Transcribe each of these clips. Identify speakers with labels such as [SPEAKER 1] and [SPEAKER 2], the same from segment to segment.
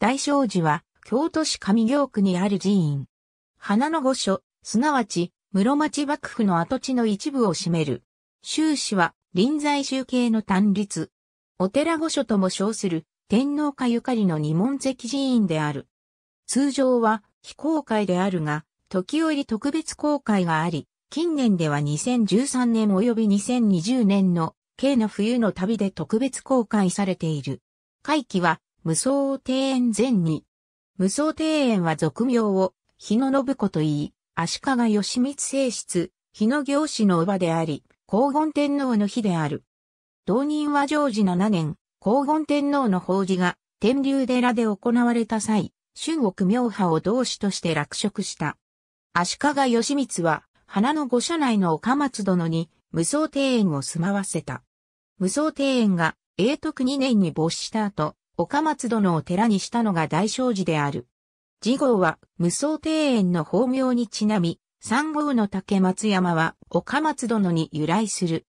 [SPEAKER 1] 大正寺は、京都
[SPEAKER 2] 市上京区にある寺院。花の御所、すなわち、室町幕府の跡地の一部を占める。宗氏は、臨済宗系の単立。お寺御所とも称する、天皇家ゆかりの二門関寺院である。通常は、非公開であるが、時折特別公開があり、近年では2013年及び2020年の、慶の冬の旅で特別公開されている。会期は、無双庭園前に。無双庭園は俗名を、日野信子と言い、足利義満正室、日野行氏の叔母であり、黄金天皇の日である。同人は常時7年、黄金天皇の法事が、天竜寺で行われた際、春国明派を同志として落職した。足利義満は、花の御社内の岡松殿に、無双庭園を住まわせた。無双庭園が、永徳2年に没した後、岡松殿を寺にしたのが大正寺である。次号は無双庭園の法名にちなみ、三号の竹松山は岡松殿に由来する。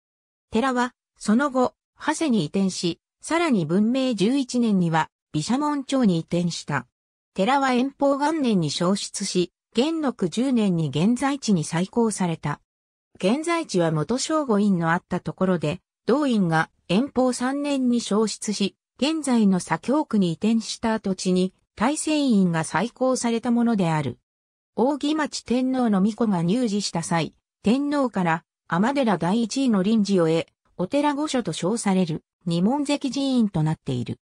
[SPEAKER 2] 寺は、その後、長谷に移転し、さらに文明11年には、毘沙門町に移転した。寺は遠方元年に消失し、元禄10年に現在地に再興された。現在地は元正五院のあったところで、同院が遠方3年に消失し、現在の左京区に移転した土地に大成院が再興されたものである。扇町天皇の御子が入寺した際、天皇から天寺第一位の臨時を得、お寺御所と称される二門
[SPEAKER 1] 関寺院となっている。